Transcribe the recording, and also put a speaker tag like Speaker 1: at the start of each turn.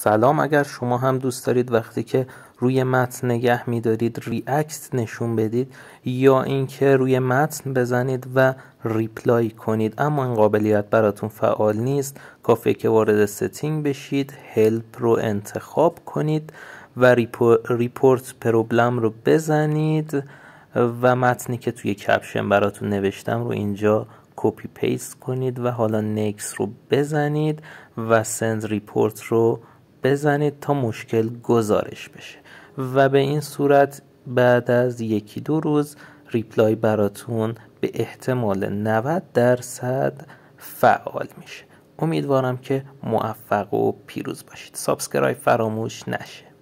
Speaker 1: سلام اگر شما هم دوست دارید وقتی که روی متن نگه میدارید ریاکت نشون بدید یا اینکه روی متن بزنید و ریپلای کنید اما این قابلیت براتون فعال نیست کافیه که وارد ستینگ بشید هلپ رو انتخاب کنید و ریپورت پروبلم رو بزنید و متنی که توی کپشن براتون نوشتم رو اینجا کپی پیست کنید و حالا نکس رو بزنید و سند ریپورت رو بزنید تا مشکل گزارش بشه و به این صورت بعد از یکی دو روز ریپلای براتون به احتمال 90 درصد فعال میشه امیدوارم که موفق و پیروز باشید سابسکرایب فراموش نشه